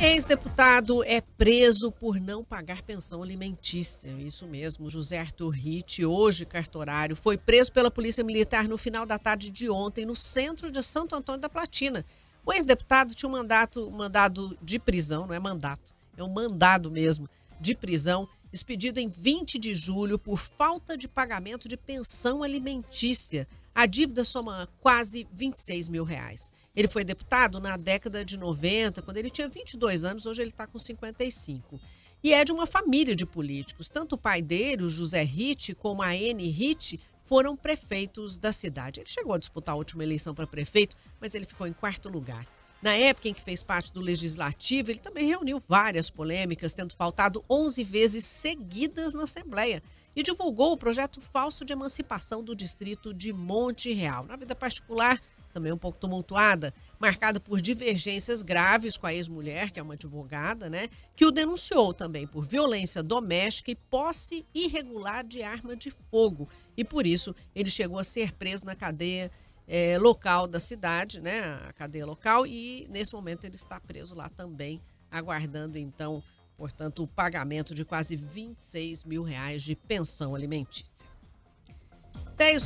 É ex-deputado é preso por não pagar pensão alimentícia. Isso mesmo, José Arthur Ritt, hoje cartorário, foi preso pela Polícia Militar no final da tarde de ontem, no centro de Santo Antônio da Platina. O ex-deputado tinha um mandato, mandado de prisão, não é mandato, é um mandado mesmo, de prisão, expedido em 20 de julho por falta de pagamento de pensão alimentícia. A dívida soma quase 26 mil reais. Ele foi deputado na década de 90, quando ele tinha 22 anos, hoje ele está com 55. E é de uma família de políticos. Tanto o pai dele, o José Ritt, como a N. Ritt, foram prefeitos da cidade. Ele chegou a disputar a última eleição para prefeito, mas ele ficou em quarto lugar. Na época em que fez parte do Legislativo, ele também reuniu várias polêmicas, tendo faltado 11 vezes seguidas na Assembleia e divulgou o projeto falso de emancipação do distrito de Monte Real. Na vida particular, também um pouco tumultuada, marcada por divergências graves com a ex-mulher, que é uma advogada, né, que o denunciou também por violência doméstica e posse irregular de arma de fogo. E por isso ele chegou a ser preso na cadeia é, local da cidade, né, a cadeia local, e nesse momento ele está preso lá também, aguardando então, portanto, o pagamento de quase 26 mil reais de pensão alimentícia. 10